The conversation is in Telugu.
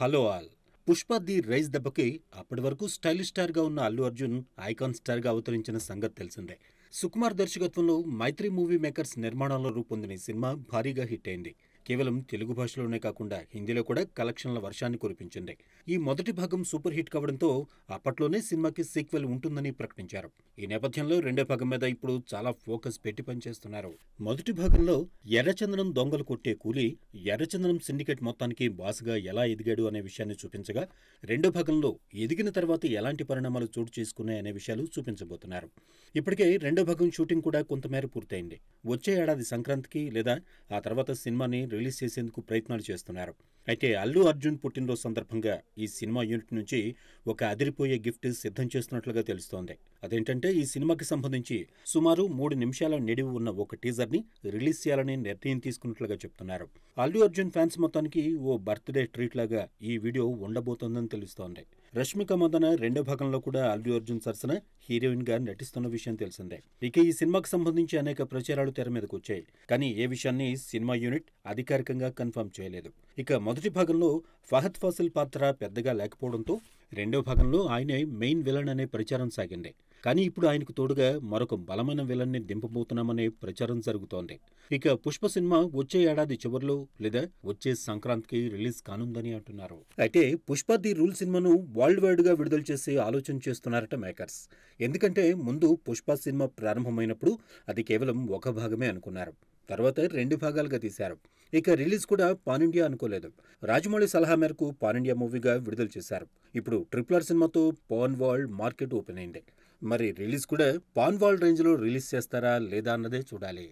hello all Pushpa the rise దెబ్బకి అప్పటి వరకు స్టైలిష్ స్టార్గా ఉన్న అల్లు అర్జున్ ఐకాన్ స్టార్గా అవతరించిన సంగతి తెలిసిందే సుకుమార్ దర్శకత్వంలో మైత్రి మూవీ మేకర్స్ నిర్మాణంలో రూపొందిన సినిమా భారీగా హిట్ అయింది కేవలం తెలుగు భాషలోనే కాకుండా హిందీలో కూడా కలెక్షన్ల వర్షాన్ని కురిపించింది ఈ మొదటి భాగం సూపర్ హిట్ కావడంతో అప్పట్లోనే సినిమాకి సీక్వెల్ ఉంటుందని ప్రకటించారు ఈ నేపథ్యంలో రెండో భాగం మీద ఇప్పుడు చాలా ఫోకస్ పెట్టి పనిచేస్తున్నారు మొదటి భాగంలో ఎర్రచందనం దొంగలు కొట్టే కూలి ఎర్రచందనం సిండికేట్ మొత్తానికి బాసుగా ఎలా ఎదిగాడు అనే విషయాన్ని చూపించగా రెండో భాగంలో ఎదిగిన తర్వాత ఎలాంటి పరిణామాలు చోటు చేసుకున్నాయనే విషయాలు చూపించబోతున్నారు ఇప్పటికే రెండో భాగం షూటింగ్ కూడా కొంతమేర పూర్తయింది వచ్చే ఏడాది సంక్రాంతికి లేదా ఆ తర్వాత సినిమాని రిలీజ్ చేసేందుకు ప్రయత్నాలు చేస్తున్నారు అయితే అల్లు అర్జున్ పుట్టినరోజు సందర్భంగా ఈ సినిమా యూనిట్ నుంచి ఒక అదిరిపోయే గిఫ్ట్ సిద్ధం చేస్తున్నట్లుగా తెలుస్తోంది అదేంటంటే ఈ సినిమాకి సంబంధించి సుమారు మూడు నిమిషాల నిడివి ఉన్న ఒక టీజర్ని రిలీజ్ చేయాలని నిర్ణయం తీసుకున్నట్లుగా చెప్తున్నారు అల్లు అర్జున్ ఫ్యాన్స్ మొత్తానికి ఓ బర్త్డే ట్రీట్ లాగా ఈ వీడియో ఉండబోతోందని తెలుస్తోంది రష్మిక మదన రెండో భాగంలో కూడా అల్లు అర్జున్ సరసన హీరోయిన్గా నటిస్తున్న విషయం తెలిసిందే ఇక ఈ సినిమాకు సంబంధించి అనేక ప్రచారాలు తెర మీదకు వచ్చాయి కానీ ఏ విషయాన్ని సినిమా యూనిట్ అధికారికంగా కన్ఫర్మ్ చేయలేదు ఇక మొదటి భాగంలో ఫహద్ ఫాసిల్ పాత్ర పెద్దగా లేకపోవడంతో రెండో భాగంలో ఆయనే మెయిన్ విలన్ అనే ప్రచారం సాగింది కానీ ఇప్పుడు ఆయనకు తోడుగా మరొక బలమైన విలన్ని దింపబోతున్నామనే ప్రచారం జరుగుతోంది ఇక పుష్ప సినిమా వచ్చే ఏడాది చివరిలో లేదా వచ్చే సంక్రాంతికి రిలీజ్ కానుందని అంటున్నారు అయితే పుష్ప ది రూల్ సినిమాను వరల్డ్ వైడ్ గా విడుదల చేసే ఆలోచన చేస్తున్నారట మేకర్స్ ఎందుకంటే ముందు పుష్ప సినిమా ప్రారంభమైనప్పుడు అది కేవలం ఒక భాగమే అనుకున్నారు తర్వాత రెండు భాగాలుగా తీశారు ఇక రిలీజ్ కూడా పానిండియా అనుకోలేదు రాజమౌళి సలహా మేరకు పానిండియా మూవీగా విడుదల చేశారు ఇప్పుడు ట్రిపులర్ సినిమాతో పాన్ వరల్డ్ మార్కెట్ ఓపెన్ అయింది మరి రిలీజ్ కూడా పాన్వాల్ రేంజ్లో రిలీజ్ చేస్తారా లేదా అన్నదే చూడాలి